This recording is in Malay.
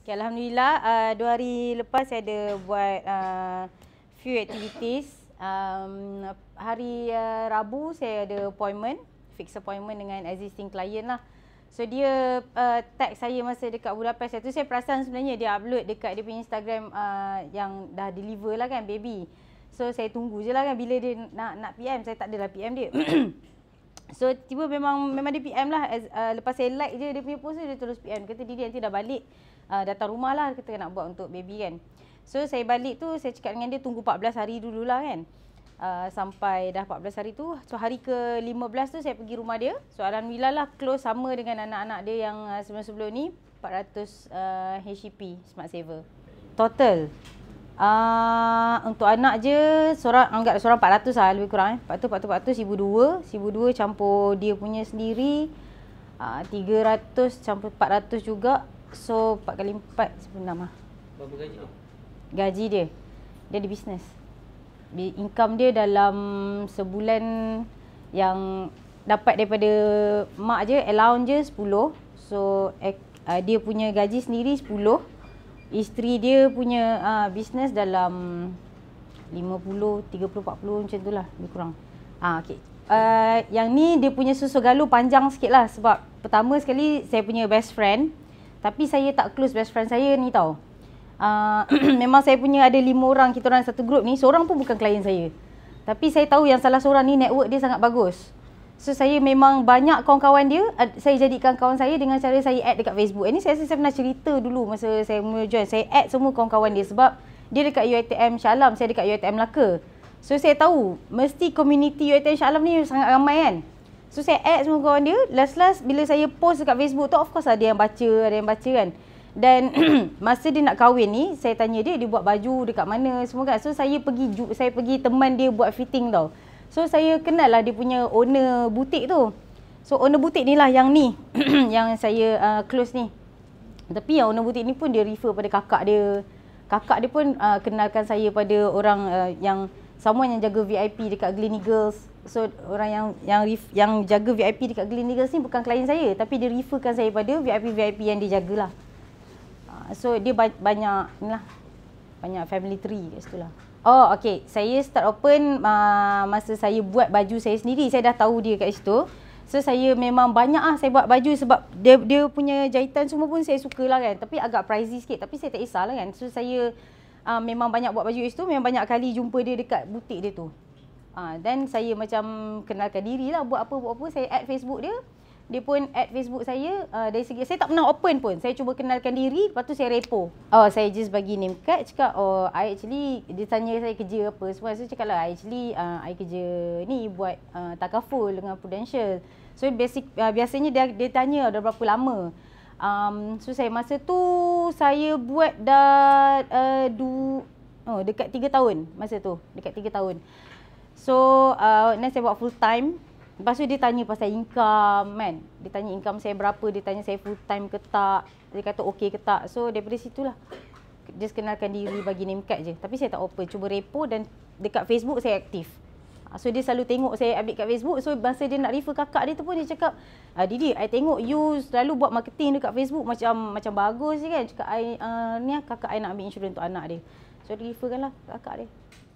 Okay, Alhamdulillah, uh, dua hari lepas saya ada buat uh, few activities. Um, hari uh, Rabu saya ada appointment, fixed appointment dengan existing client lah. So dia uh, tag saya masa dekat Budapest tu saya perasan sebenarnya dia upload dekat dia punya Instagram uh, yang dah deliver lah kan baby. So saya tunggu je lah kan bila dia nak nak PM saya tak adalah PM dia. So tiba memang memang dia PM lah As, uh, lepas saya like je dia punya post tu dia terus PM kata Didi nanti dah balik uh, datang rumah lah kita nak buat untuk baby kan. So saya balik tu saya cakap dengan dia tunggu 14 hari dululah kan. Uh, sampai dah 14 hari tu so hari ke 15 tu saya pergi rumah dia so alhamdulillah lah close sama dengan anak-anak dia yang uh, sebelum-sebelum ni 400 uh, HCP smart saver total Uh, untuk anak je seorang anggap seorang 400 lah lebih kurang eh. Lepas tu 400 400 sibu 2, sibu 2 campur dia punya sendiri uh, ah, 300 campur 400 juga. So 4 kali 4 16 ah. Berapa gaji tu? Gaji dia. Dia ada bisnes. Income dia dalam sebulan yang dapat daripada mak je allowance je 10. So uh, dia punya gaji sendiri 10 isteri dia punya uh, ah, bisnes dalam 50, 30, 40 macam tu lah lebih kurang. Ah, okay. Uh, yang ni dia punya susu galu panjang sikit lah sebab pertama sekali saya punya best friend tapi saya tak close best friend saya ni tau. Uh, memang saya punya ada lima orang kita orang satu grup ni seorang pun bukan klien saya. Tapi saya tahu yang salah seorang ni network dia sangat bagus. So saya memang banyak kawan-kawan dia, saya jadikan kawan saya dengan cara saya add dekat Facebook. Ini saya rasa saya pernah cerita dulu masa saya mula join. Saya add semua kawan-kawan dia sebab dia dekat UITM Shalom, saya dekat UITM Melaka. So saya tahu mesti community UITM Shalom ni sangat ramai kan. So saya add semua kawan dia. Last-last bila saya post dekat Facebook tu of course ada lah yang baca, ada yang baca kan. Dan masa dia nak kahwin ni, saya tanya dia dia buat baju dekat mana semua kan. So saya pergi saya pergi teman dia buat fitting tau. So saya kenal lah dia punya owner butik tu. So owner butik ni lah yang ni yang saya uh, close ni. Tapi yang owner butik ni pun dia refer pada kakak dia. Kakak dia pun uh, kenalkan saya pada orang uh, yang sama yang jaga VIP dekat Girls. So orang yang yang ref, yang jaga VIP dekat Girls ni bukan klien saya tapi dia referkan saya pada VIP VIP yang dia jagalah. Uh, so dia ba- banyak lah banyak family tree kat situ lah. Oh, okay. Saya start open uh, masa saya buat baju saya sendiri. Saya dah tahu dia kat situ. So, saya memang banyak lah saya buat baju sebab dia, dia punya jahitan semua pun saya suka lah kan. Tapi agak pricey sikit. Tapi saya tak kisah lah kan. So, saya uh, memang banyak buat baju kat situ. Memang banyak kali jumpa dia dekat butik dia tu. Uh, then, saya macam kenalkan diri lah. Buat apa-buat apa. Saya add Facebook dia dia pun add Facebook saya uh, dari segi saya tak pernah open pun. Saya cuba kenalkan diri lepas tu saya repo. Oh saya just bagi name card cakap oh I actually dia tanya saya kerja apa semua. Saya cakap lah I actually uh, I kerja ni buat uh, takaful dengan Prudential. So basic uh, biasanya dia dia tanya dah berapa lama. Um, so saya masa tu saya buat dah uh, du, oh, dekat 3 tahun masa tu dekat 3 tahun. So uh, now saya buat full time Lepas tu dia tanya pasal income kan. Dia tanya income saya berapa, dia tanya saya full time ke tak. Dia kata okey ke tak. So daripada situlah. Just kenalkan diri bagi name card je. Tapi saya tak open. Cuba repo dan dekat Facebook saya aktif. Ah, so dia selalu tengok saya update kat Facebook. So masa dia nak refer kakak dia tu pun dia cakap, ah, Didi, I tengok you selalu buat marketing dekat Facebook macam macam bagus je kan. Cakap, I, uh, ni lah kakak I nak ambil insurans untuk anak dia. So dia refer kan lah kakak dia.